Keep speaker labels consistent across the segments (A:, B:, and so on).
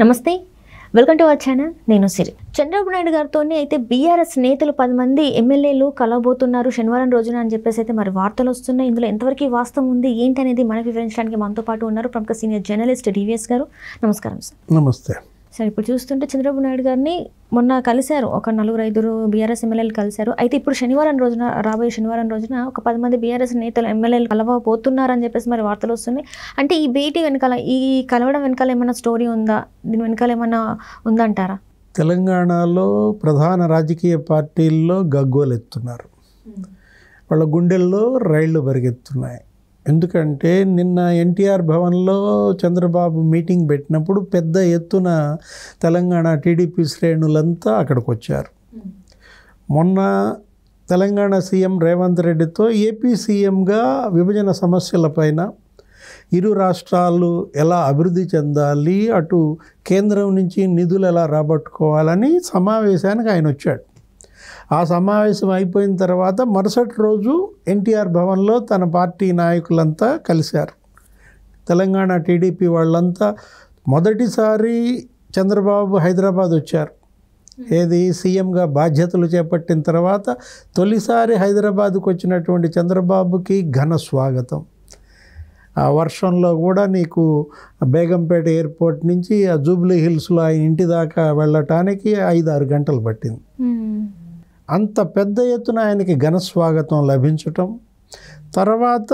A: నమస్తే welcome to our channel నేను సిరి చంద్రబాబు నాయుడు గారితోనే అయితే బీఆర్ఎస్ నేతలు పది మంది ఎమ్మెల్యేలు కలవబోతున్నారు శనివారం రోజున అని చెప్పేసి అయితే మరి వార్తలు వస్తున్నాయి ఇందులో ఎంతవరకు వాస్తవం ఉంది ఏంటనేది మనకు వివరించడానికి మనతో పాటు ఉన్నారు ప్రముఖ సీనియర్ జర్నలిస్ట్ డివిఎస్ గారు నమస్కారం సార్ నమస్తే సరే ఇప్పుడు చూస్తుంటే చంద్రబాబు నాయుడు గారిని మొన్న కలిశారు ఒక నలుగురు ఐదురు బీఆర్ఎస్ ఎమ్మెల్యేలు కలిశారు అయితే ఇప్పుడు శనివారం రోజున రాబోయే శనివారం రోజున ఒక పది మంది బీఆర్ఎస్ నేతలు ఎమ్మెల్యేలు కలవబోతున్నారని చెప్పేసి మరి వార్తలు వస్తున్నాయి అంటే ఈ భేటీ వెనకాల ఈ కలవడం వెనకాల ఏమైనా స్టోరీ ఉందా దీని వెనకాల ఏమైనా ఉందంటారా
B: తెలంగాణలో ప్రధాన రాజకీయ పార్టీల్లో గగ్గోలు ఎత్తున్నారు వాళ్ళ గుండెల్లో రైళ్లు పరిగెత్తున్నాయి ఎందుకంటే నిన్న ఎన్టీఆర్ భవన్లో చంద్రబాబు మీటింగ్ పెట్టినప్పుడు పెద్ద ఎత్తున తెలంగాణ టీడీపీ శ్రేణులంతా అక్కడికి వచ్చారు మొన్న తెలంగాణ సీఎం రేవంత్ రెడ్డితో ఏపీ సీఎంగా విభజన సమస్యలపైన ఇరు రాష్ట్రాలు ఎలా అభివృద్ధి చెందాలి అటు కేంద్రం నుంచి నిధులు ఎలా రాబట్టుకోవాలని సమావేశానికి ఆయన వచ్చాడు ఆ సమావేశం అయిపోయిన తర్వాత మరుసటి రోజు ఎన్టీఆర్ భవన్లో తన పార్టీ నాయకులంతా కలిశారు తెలంగాణ టీడీపీ వాళ్ళంతా మొదటిసారి చంద్రబాబు హైదరాబాద్ వచ్చారు ఏది సీఎంగా బాధ్యతలు చేపట్టిన తర్వాత తొలిసారి హైదరాబాద్కు వచ్చినటువంటి చంద్రబాబుకి ఘన స్వాగతం ఆ వర్షంలో కూడా నీకు బేగంపేట ఎయిర్పోర్ట్ నుంచి ఆ జూబ్లీ హిల్స్లో ఆయన ఇంటి దాకా వెళ్ళటానికి ఐదు ఆరు గంటలు పట్టింది అంత పెద్ద ఎత్తున ఆయనకి ఘనస్వాగతం లభించటం తర్వాత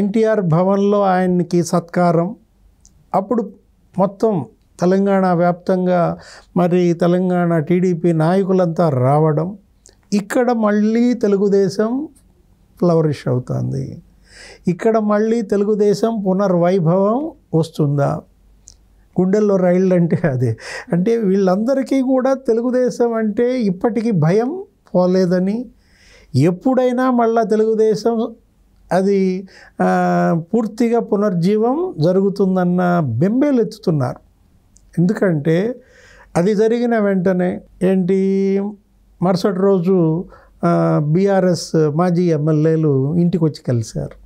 B: ఎన్టీఆర్ భవన్లో ఆయనకి సత్కారం అప్పుడు మొత్తం తెలంగాణ వ్యాప్తంగా మరి తెలంగాణ టీడీపీ నాయకులంతా రావడం ఇక్కడ మళ్ళీ తెలుగుదేశం ఫ్లవరిష్ అవుతుంది ఇక్కడ మళ్ళీ తెలుగుదేశం పునర్వైభవం వస్తుందా గుండెల్లో రైళ్ళు అంటే అదే అంటే వీళ్ళందరికీ కూడా తెలుగుదేశం అంటే ఇప్పటికీ భయం పోలేదని ఎప్పుడైనా మళ్ళా తెలుగుదేశం అది పూర్తిగా పునర్జీవం జరుగుతుందన్న బెంబేలు ఎత్తుతున్నారు ఎందుకంటే అది జరిగిన వెంటనే ఏంటి మరుసటి రోజు బీఆర్ఎస్ మాజీ ఎమ్మెల్యేలు ఇంటికి వచ్చి కలిశారు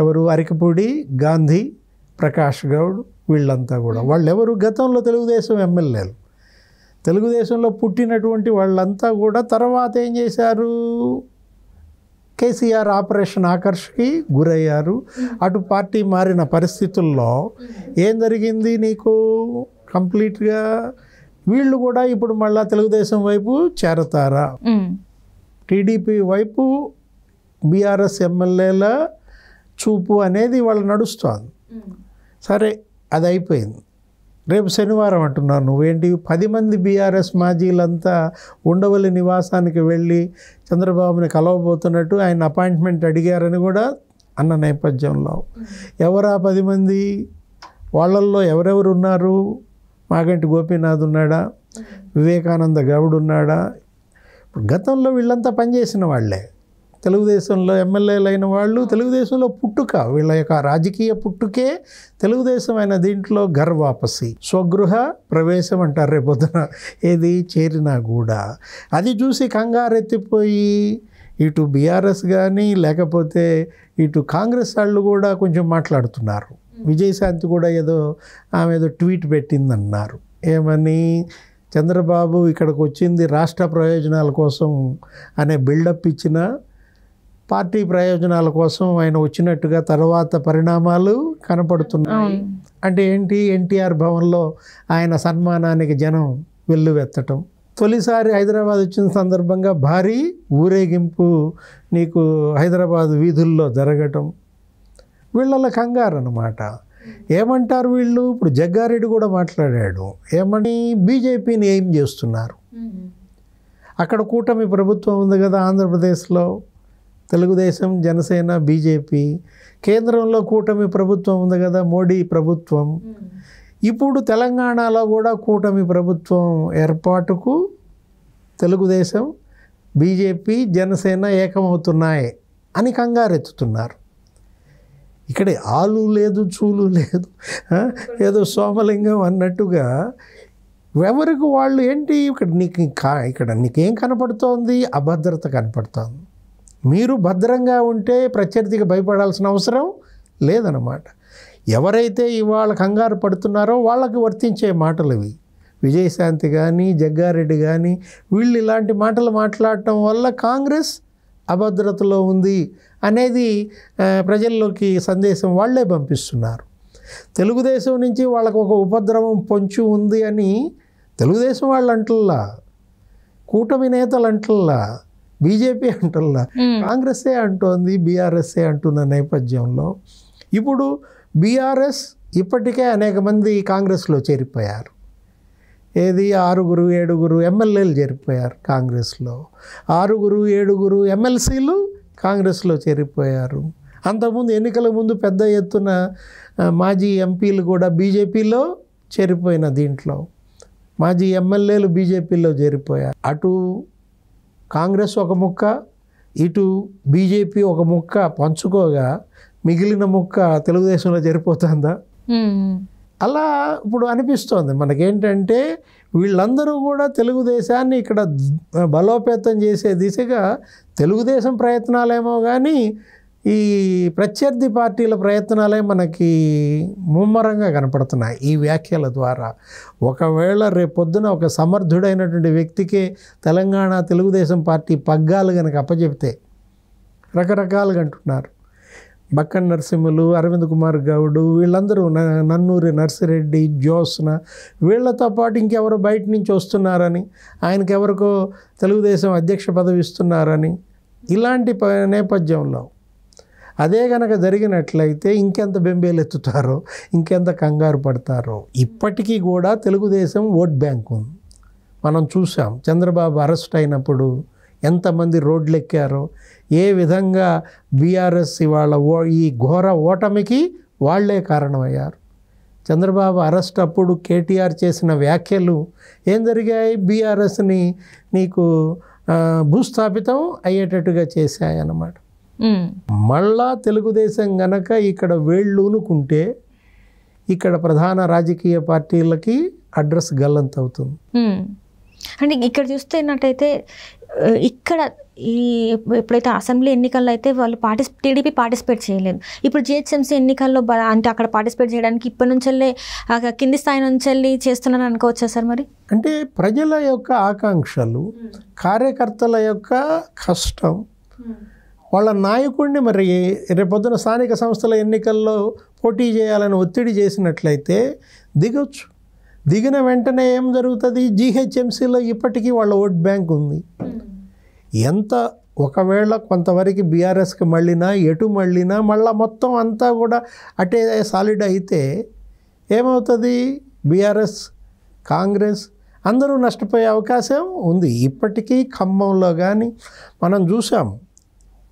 B: ఎవరు అరికపూడి గాంధీ ప్రకాష్ గౌడ్ వీళ్ళంతా కూడా వాళ్ళెవరు గతంలో తెలుగుదేశం ఎమ్మెల్యేలు తెలుగుదేశంలో పుట్టినటువంటి వాళ్ళంతా కూడా తర్వాత ఏం చేశారు కేసీఆర్ ఆపరేషన్ ఆకర్షకి గురయ్యారు అటు పార్టీ మారిన పరిస్థితుల్లో ఏం జరిగింది నీకు కంప్లీట్గా వీళ్ళు కూడా ఇప్పుడు మళ్ళా తెలుగుదేశం వైపు చేరతారా టీడీపీ వైపు బీఆర్ఎస్ ఎమ్మెల్యేల చూపు అనేది వాళ్ళు నడుస్తుంది సరే అది అయిపోయింది రేపు శనివారం అంటున్నాను నువ్వేంటి పది మంది బీఆర్ఎస్ మాజీలంతా ఉండవల్లి నివాసానికి వెళ్ళి చంద్రబాబుని కలవబోతున్నట్టు ఆయన అపాయింట్మెంట్ అడిగారని కూడా అన్న నేపథ్యంలో ఎవరా పది మంది వాళ్ళల్లో ఎవరెవరు ఉన్నారు మాగంటి గోపీనాథ్ ఉన్నాడా వివేకానంద గౌడ్ ఉన్నాడా గతంలో వీళ్ళంతా పనిచేసిన వాళ్ళే తెలుగుదేశంలో ఎమ్మెల్యేలు అయిన వాళ్ళు తెలుగుదేశంలో పుట్టుక వీళ్ళ యొక్క రాజకీయ పుట్టుకే తెలుగుదేశం అయిన దీంట్లో గర్వాపసి స్వగృహ ప్రవేశం అంటారు పొద్దున ఏది చేరినా కూడా అది చూసి కంగారెత్తిపోయి ఇటు బీఆర్ఎస్ కానీ లేకపోతే ఇటు కాంగ్రెస్ వాళ్ళు కూడా కొంచెం మాట్లాడుతున్నారు విజయశాంతి కూడా ఏదో ఆమె ఏదో ట్వీట్ పెట్టిందన్నారు ఏమని చంద్రబాబు ఇక్కడికి వచ్చింది రాష్ట్ర ప్రయోజనాల కోసం అనే బిల్డప్ ఇచ్చిన పార్టీ ప్రయోజనాల కోసం ఆయన వచ్చినట్టుగా తర్వాత పరిణామాలు కనపడుతున్నాయి అంటే ఏంటి ఎన్టీఆర్ భవన్లో ఆయన సన్మానానికి జనం వెల్లువెత్తటం తొలిసారి హైదరాబాద్ వచ్చిన సందర్భంగా భారీ ఊరేగింపు నీకు హైదరాబాద్ వీధుల్లో జరగటం వీళ్ళ కంగారు అనమాట ఏమంటారు వీళ్ళు ఇప్పుడు జగ్గారెడ్డి కూడా మాట్లాడాడు ఏమని బీజేపీని ఏం చేస్తున్నారు అక్కడ కూటమి ప్రభుత్వం ఉంది కదా ఆంధ్రప్రదేశ్లో తెలుగుదేశం జనసేన బీజేపీ కేంద్రంలో కూటమి ప్రభుత్వం ఉంది కదా మోడీ ప్రభుత్వం ఇప్పుడు తెలంగాణలో కూడా కూటమి ప్రభుత్వం ఏర్పాటుకు తెలుగుదేశం బీజేపీ జనసేన ఏకమవుతున్నాయి అని కంగారెత్తుతున్నారు ఇక్కడ ఆలు లేదు చూలు లేదు ఏదో సోమలింగం అన్నట్టుగా ఎవరికి వాళ్ళు ఏంటి ఇక్కడ నీకు కా ఇక్కడ నీకేం కనపడుతోంది అభద్రత కనపడుతోంది మీరు భద్రంగా ఉంటే ప్రత్యర్థికి భయపడాల్సిన అవసరం లేదనమాట ఎవరైతే ఇవాళ కంగారు పడుతున్నారో వాళ్ళకి వర్తించే మాటలు ఇవి విజయశాంతి కానీ జగ్గారెడ్డి కానీ వీళ్ళు ఇలాంటి మాటలు మాట్లాడటం వల్ల కాంగ్రెస్ అభద్రతలో ఉంది అనేది ప్రజల్లోకి సందేశం వాళ్లే పంపిస్తున్నారు తెలుగుదేశం నుంచి వాళ్ళకు ఒక ఉపద్రవం పొంచి ఉంది అని తెలుగుదేశం వాళ్ళు అంటల్లా కూటమి నేతలు అంటల్లా బీజేపీ అంటల్లా కాంగ్రెస్సే అంటోంది బీఆర్ఎస్ఏ అంటున్న నేపథ్యంలో ఇప్పుడు బీఆర్ఎస్ ఇప్పటికే అనేక మంది కాంగ్రెస్లో చేరిపోయారు ఏది ఆరుగురు ఏడుగురు ఎమ్మెల్యేలు చేరిపోయారు కాంగ్రెస్లో ఆరుగురు ఏడుగురు ఎమ్మెల్సీలు కాంగ్రెస్లో చేరిపోయారు అంతకుముందు ఎన్నికల ముందు పెద్ద ఎత్తున మాజీ ఎంపీలు కూడా బీజేపీలో చేరిపోయిన దీంట్లో మాజీ ఎమ్మెల్యేలు బీజేపీలో చేరిపోయారు అటు కాంగ్రెస్ ఒక ముక్క ఇటు బీజేపీ ఒక ముక్క పంచుకోగా మిగిలిన ముక్క తెలుగుదేశంలో జరిపోతుందా అలా ఇప్పుడు అనిపిస్తోంది మనకేంటంటే వీళ్ళందరూ కూడా తెలుగుదేశాన్ని ఇక్కడ బలోపేతం చేసే దిశగా తెలుగుదేశం ప్రయత్నాలేమో కానీ ఈ ప్రత్యర్థి పార్టీల ప్రయత్నాలే మనకి ముమ్మరంగా కనపడుతున్నాయి ఈ వ్యాఖ్యల ద్వారా ఒకవేళ రేపొద్దున ఒక సమర్థుడైనటువంటి వ్యక్తికే తెలంగాణ తెలుగుదేశం పార్టీ పగ్గాలు కనుక అప్పచెప్తే రకరకాలుగా అంటున్నారు బక్కన్ నరసింహులు అరవింద్ కుమార్ గౌడ్ వీళ్ళందరూ నన్నూరి నర్సిరెడ్డి జ్యోత్స్న వీళ్ళతో పాటు ఇంకెవరో బయట నుంచి వస్తున్నారని ఆయనకెవరికో తెలుగుదేశం అధ్యక్ష పదవి ఇస్తున్నారని ఇలాంటి నేపథ్యంలో అదే కనుక జరిగినట్లయితే ఇంకెంత బెంబేలెత్తుతారో ఇంకెంత కంగారు పడతారో ఇప్పటికీ కూడా తెలుగుదేశం ఓట్ బ్యాంక్ ఉంది మనం చూసాం చంద్రబాబు అరెస్ట్ అయినప్పుడు ఎంతమంది రోడ్లు ఎక్కారో ఏ విధంగా బీఆర్ఎస్ ఇవాళ ఓ ఈ ఘోర ఓటమికి వాళ్లే కారణమయ్యారు చంద్రబాబు అరెస్ట్ అప్పుడు కేటీఆర్ చేసిన వ్యాఖ్యలు ఏం జరిగాయి బీఆర్ఎస్ని నీకు భూస్థాపితం అయ్యేటట్టుగా చేశాయన్నమాట మళ్ళా తెలుగుదేశం గనక ఇక్కడ వేళ్ళూనుకుంటే ఇక్కడ ప్రధాన రాజకీయ పార్టీలకి అడ్రస్ గల్లంత అవుతుంది
A: అంటే ఇక్కడ చూస్తున్నట్టయితే ఇక్కడ ఈ ఎప్పుడైతే అసెంబ్లీ ఎన్నికల్లో అయితే వాళ్ళు పార్టిస్ టీడీపీ పార్టిసిపేట్ చేయలేదు ఇప్పుడు జిహెచ్ఎంసీ ఎన్నికల్లో అంటే అక్కడ పార్టిసిపేట్ చేయడానికి ఇప్పటి నుంచెల్లి కింది స్థాయి నుంచి చేస్తున్నారని
B: అనుకోవచ్చా సార్ మరి అంటే ప్రజల యొక్క ఆకాంక్షలు కార్యకర్తల యొక్క కష్టం వాళ్ళ నాయకుడిని మరి రేపొద్దున స్థానిక సంస్థల ఎన్నికల్లో పోటీ చేయాలని ఒత్తిడి చేసినట్లయితే దిగొచ్చు దిగిన వెంటనే ఏం జరుగుతుంది జీహెచ్ఎంసీలో ఇప్పటికీ వాళ్ళ ఓట్ బ్యాంక్ ఉంది ఎంత ఒకవేళ కొంతవరకు బీఆర్ఎస్కి మళ్ళీనా ఎటు మళ్ళీనా మళ్ళీ మొత్తం అంతా కూడా అటే సాలిడ్ అయితే ఏమవుతుంది బీఆర్ఎస్ కాంగ్రెస్ అందరూ నష్టపోయే అవకాశం ఉంది ఇప్పటికీ ఖమ్మంలో కానీ మనం చూసాము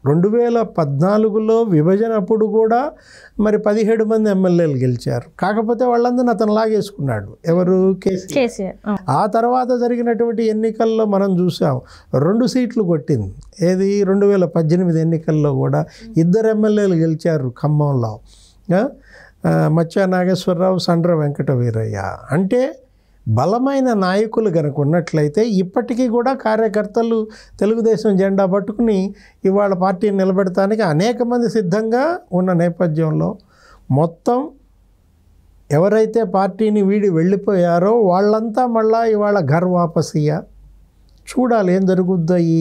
B: రెండు వేల పద్నాలుగులో విభజన అప్పుడు కూడా మరి పదిహేడు మంది ఎమ్మెల్యేలు గెలిచారు కాకపోతే వాళ్ళందరినీ అతను లాగేసుకున్నాడు ఎవరు కేసీఆర్ ఆ తర్వాత జరిగినటువంటి ఎన్నికల్లో మనం చూసాం రెండు సీట్లు కొట్టింది ఏది రెండు వేల పద్దెనిమిది ఎన్నికల్లో కూడా ఇద్దరు ఎమ్మెల్యేలు గెలిచారు ఖమ్మంలో మత్స్య నాగేశ్వరరావు సండ్ర వెంకట వీరయ్య అంటే బలమైన నాయకులు కనుక ఉన్నట్లయితే ఇప్పటికీ కూడా కార్యకర్తలు తెలుగుదేశం జెండా పట్టుకుని ఇవాళ పార్టీని నిలబెడటానికి అనేక మంది సిద్ధంగా ఉన్న నేపథ్యంలో మొత్తం ఎవరైతే పార్టీని వీడి వెళ్ళిపోయారో వాళ్ళంతా మళ్ళా ఇవాళ ఘర్ వాపసియా చూడాలి ఏం జరుగుద్దో ఈ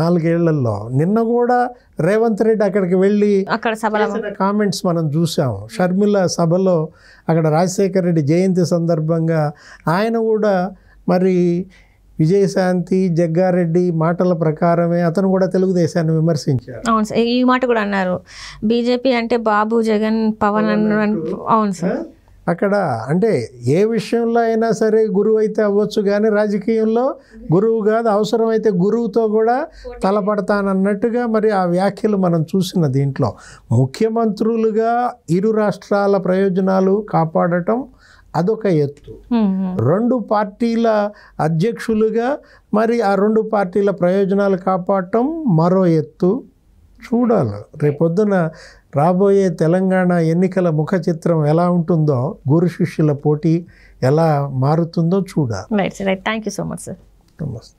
B: నాలుగేళ్లలో నిన్న కూడా రేవంత్ రెడ్డి అక్కడికి వెళ్ళి అక్కడ కామెంట్స్ మనం చూసాం షర్మిల సభలో అక్కడ రాజశేఖర రెడ్డి జయంతి సందర్భంగా ఆయన కూడా మరి విజయశాంతి జగ్గారెడ్డి మాటల ప్రకారమే అతను కూడా తెలుగుదేశాన్ని విమర్శించారు
A: అవును సార్ ఈ మాట కూడా అన్నారు బీజేపీ అంటే బాబు జగన్ పవన్ అన్న అవును సార్
B: అక్కడ అంటే ఏ విషయంలో అయినా సరే గురువు అయితే అవ్వచ్చు కానీ రాజకీయంలో గురువు కాదు అవసరమైతే గురువుతో కూడా తలపడతానన్నట్టుగా మరి ఆ వ్యాఖ్యలు మనం చూసిన దీంట్లో ముఖ్యమంత్రులుగా ఇరు రాష్ట్రాల ప్రయోజనాలు కాపాడటం అదొక ఎత్తు రెండు పార్టీల అధ్యక్షులుగా మరి ఆ రెండు పార్టీల ప్రయోజనాలు కాపాడటం మరో ఎత్తు చూడాలి రేపొద్దున రాబోయే తెలంగాణ ఎన్నికల ముఖ చిత్రం ఎలా ఉంటుందో గురు శిష్యుల పోటీ ఎలా మారుతుందో చూడాలి
A: right thank you so much sir
B: నమస్తే